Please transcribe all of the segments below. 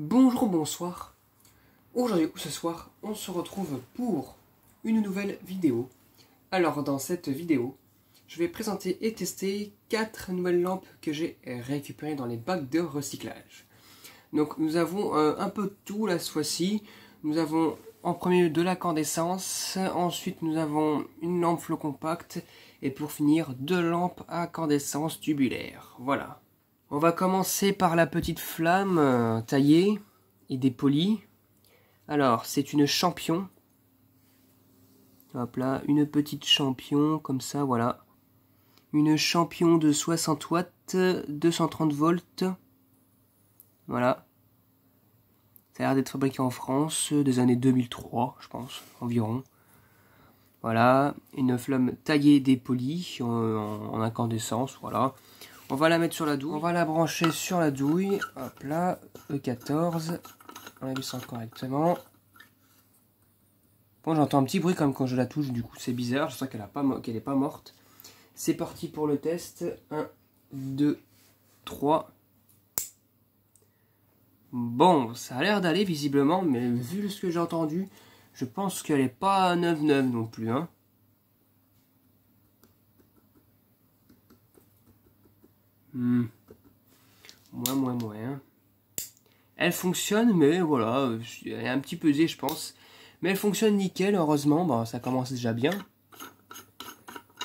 Bonjour, bonsoir. Aujourd'hui ou ce soir, on se retrouve pour une nouvelle vidéo. Alors dans cette vidéo, je vais présenter et tester quatre nouvelles lampes que j'ai récupérées dans les bacs de recyclage. Donc nous avons euh, un peu tout là ce fois-ci. Nous avons en premier de la candescence, ensuite nous avons une lampe flot compact et pour finir deux lampes à candescence tubulaire. Voilà. On va commencer par la petite flamme euh, taillée et dépolie. Alors, c'est une champion. Hop là, une petite champion, comme ça, voilà. Une champion de 60 watts, 230 volts. Voilà. Ça a l'air d'être fabriqué en France, euh, des années 2003, je pense, environ. Voilà, une flamme taillée dépolie euh, en incandescence, voilà. On va la mettre sur la douille. On va la brancher sur la douille. Hop là, E14. On la descend correctement. Bon, j'entends un petit bruit quand je la touche, du coup c'est bizarre, je sens qu'elle n'est pas morte. C'est parti pour le test. 1, 2, 3. Bon, ça a l'air d'aller visiblement, mais vu ce que j'ai entendu, je pense qu'elle n'est pas 9-9 non plus. Hein. Hmm. Moins, moins, moins. Elle fonctionne, mais voilà, elle est un petit pesée, je pense. Mais elle fonctionne nickel, heureusement. ça commence déjà bien.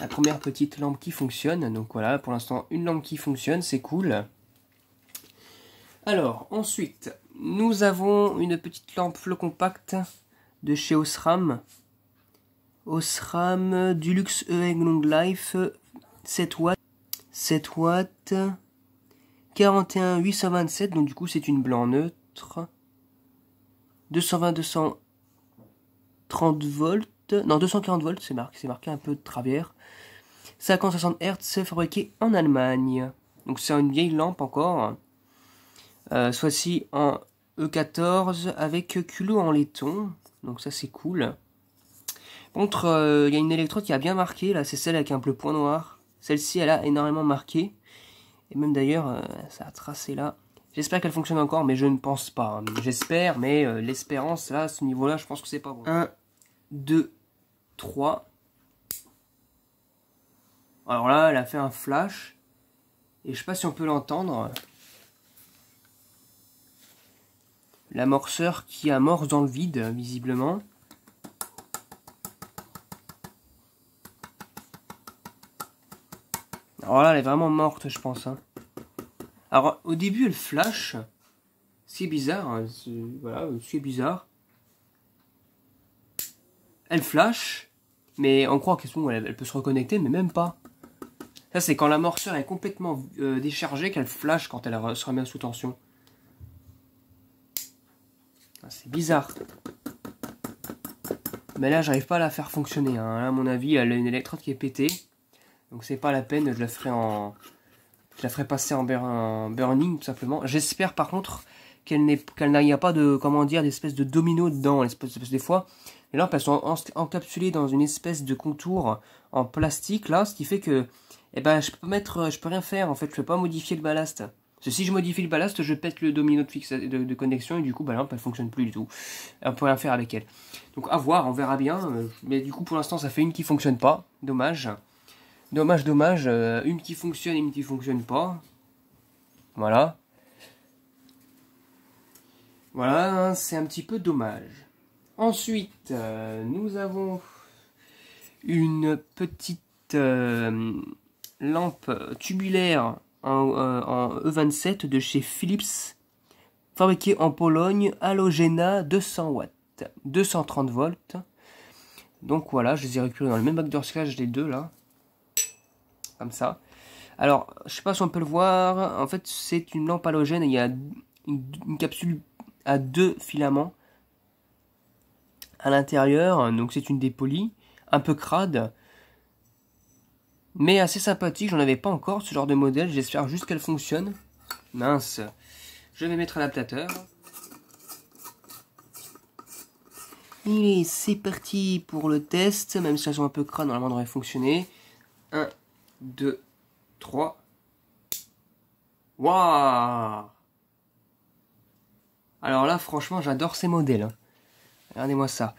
La première petite lampe qui fonctionne. Donc voilà, pour l'instant, une lampe qui fonctionne, c'est cool. Alors, ensuite, nous avons une petite lampe flot compact de chez Osram. Osram Dulux E Long Life 7 watts. 7 watts. 41 827, donc du coup c'est une blanc neutre. 220 230 volts. Non, 240 volts, c'est marqué, marqué un peu de travers. 50-60 c'est fabriqué en Allemagne. Donc c'est une vieille lampe encore. Hein. Euh, Soit-ci en E14 avec culot en laiton. Donc ça c'est cool. Contre, euh, il y a une électrode qui a bien marqué, là c'est celle avec un bleu point noir. Celle-ci, elle a énormément marqué. Et même d'ailleurs, euh, ça a tracé là. J'espère qu'elle fonctionne encore, mais je ne pense pas. Hein. J'espère, mais euh, l'espérance, là, à ce niveau-là, je pense que c'est pas bon. 1, 2, 3. Alors là, elle a fait un flash. Et je sais pas si on peut l'entendre. L'amorceur qui amorce dans le vide, visiblement. Alors oh là, elle est vraiment morte, je pense. Hein. Alors, au début, elle flash. Hein, c'est bizarre. Voilà, c'est bizarre. Elle flash. Mais on croit qu'elle elle peut se reconnecter, mais même pas. Ça, c'est quand l'amorceur est complètement euh, déchargée qu'elle flash quand elle se remet sous tension. Ah, c'est bizarre. Mais là, j'arrive pas à la faire fonctionner. Hein. à mon avis, elle a une électrode qui est pétée. Donc c'est pas la peine, je la ferai en. Je la ferai passer en, burning tout simplement. J'espère par contre qu'elle n'y a pas de comment dire d'espèce de domino dedans, des fois. Les lampes elles sont encapsulées dans une espèce de contour en plastique là, ce qui fait que eh ben je peux mettre, je peux rien faire en fait, je peux pas modifier le ballast. Parce que si je modifie le ballast, je pète le domino de, de, connexion et du coup bah, la lampe elle fonctionne plus du tout. On peut rien faire avec elle. Donc à voir, on verra bien. Euh, mais du coup pour l'instant ça fait une qui fonctionne pas, dommage. Dommage, dommage. Euh, une qui fonctionne, et une qui fonctionne pas. Voilà. Voilà, hein, c'est un petit peu dommage. Ensuite, euh, nous avons une petite euh, lampe tubulaire en, E27 de chez Philips, fabriquée en Pologne, halogéna 200 watts, 230 volts. Donc voilà, je les ai récupérés dans le même bac de les deux là comme ça. Alors, je sais pas si on peut le voir, en fait c'est une lampe halogène il y a une, capsule à deux filaments à l'intérieur, donc c'est une dépolie, un peu crade, mais assez sympathique, j'en avais pas encore ce genre de modèle, j'espère juste qu'elle fonctionne. Mince, je vais mettre un adaptateur. Et c'est parti pour le test, même si elles sont un peu crades, normalement devrait fonctionner. 1, 2, 3. Waouh Alors là, franchement, j'adore ces modèles. Hein. Regardez-moi ça.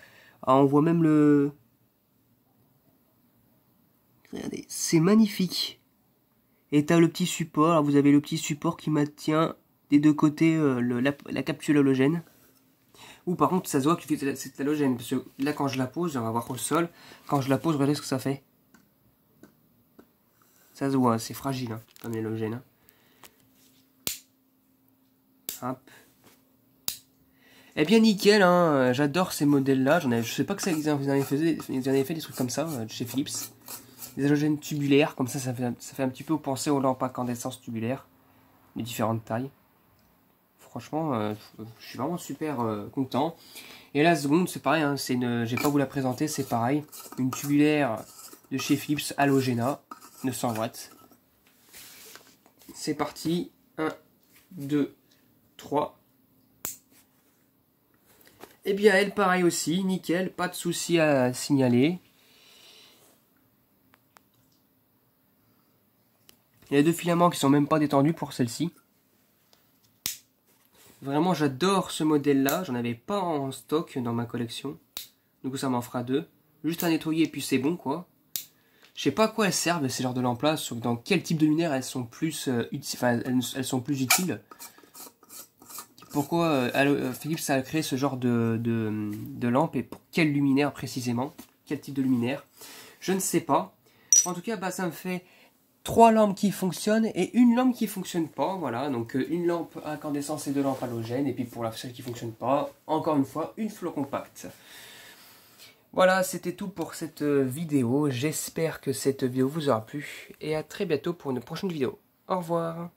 on voit même le... Regardez, c'est magnifique. Et t'as le petit support. vous avez le petit support qui maintient des deux côtés euh, la, capsule halogène. Ou par contre, ça se voit que c'est halogène. Parce que là, quand je la pose, on va voir au sol. Quand je la pose, regardez ce que ça fait. Ça se voit, c'est fragile, hein, comme halogène. Hein. Hop. Eh bien, nickel, hein, j'adore ces modèles-là. Je je sais pas que ça vous en avez fait, des trucs comme ça euh, chez Philips. Des halogènes tubulaires, comme ça, ça fait, ça fait un petit peu penser aux lampes incandescentes tubulaires, de différentes tailles franchement, euh, je suis vraiment super euh, content. Et la seconde, c'est pareil, hein, c'est vais pas vous la présenter, c'est pareil, une tubulaire de chez Philips Halogena. 900 watts. C'est parti. 1, 2, 3. Et bien elle, pareil aussi, nickel, pas de souci à signaler. Il y a deux filaments qui sont même pas détendus pour celle-ci. Vraiment, j'adore ce modèle-là. J'en avais pas en stock dans ma collection. Donc ça m'en fera deux. Juste à nettoyer et puis c'est bon, quoi. Je sais pas à quoi elles servent ces genres de lampes là, dans quel type de luminaire elles sont plus, euh, elles, sont plus utiles. Pourquoi euh, euh, Philippe Philips a créé ce genre de, de, et pour quel luminaire précisément Quel type de luminaire Je ne sais pas. En tout cas, bah, ça me fait trois lampes qui fonctionnent et une lampe qui ne fonctionne pas. Voilà, donc une lampe incandescente et deux lampes halogènes. Et puis pour la celle qui ne fonctionne pas, encore une fois, une flot compacte. Voilà, c'était tout pour cette euh, vidéo. J'espère que cette vidéo vous aura plu. Et à très bientôt pour une prochaine vidéo. Au revoir